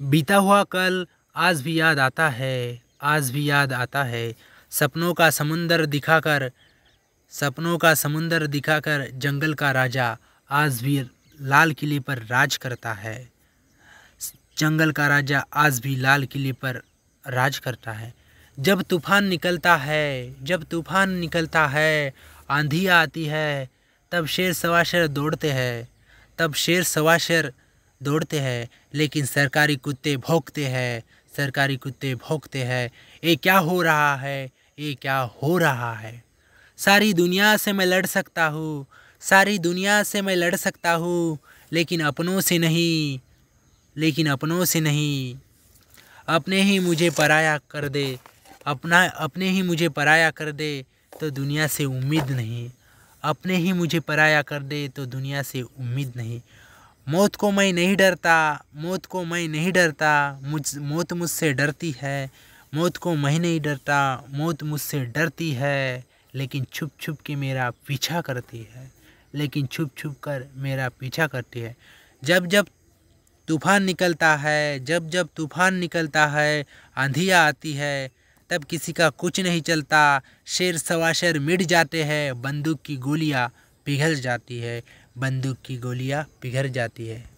बीता हुआ कल आज भी याद आता है आज भी याद आता है सपनों का समुंदर दिखाकर सपनों का समुंदर दिखाकर जंगल का राजा आज भी लाल किले पर राज करता है जंगल का राजा आज भी लाल किले पर राज करता है जब तूफान निकलता है जब तूफान निकलता है आंधी आती है तब शेर सवा शेर दौड़ते हैं तब शेर सवा शेर दौड़ते हैं लेकिन सरकारी कुत्ते भोंकते हैं सरकारी कुत्ते भोंकते हैं ये क्या हो रहा है ये क्या हो रहा है सारी दुनिया से मैं लड़ सकता हूँ सारी दुनिया से मैं लड़ सकता हूँ लेकिन अपनों से नहीं लेकिन अपनों से नहीं अपने ही मुझे पराया कर दे अपना अपने ही मुझे पराया कर दे तो दुनिया से उम्मीद नहीं अपने ही मुझे पराया कर दे तो दुनिया से उम्मीद नहीं मौत को मैं नहीं डरता मौत को मैं नहीं डरता मुझ मौत मुझसे डरती है मौत को मैं नहीं डरता मौत मुझसे डरती है लेकिन छुप छुप के मेरा पीछा करती है लेकिन छुप छुप कर मेरा पीछा करती है जब जब तूफान निकलता है जब जब तूफान निकलता है आंधिया आती है तब किसी का कुछ नहीं चलता शेर सवा शेर मिट जाते हैं बंदूक की गोलियाँ पिघल जाती है बंदूक की गोलियाँ पिघल जाती है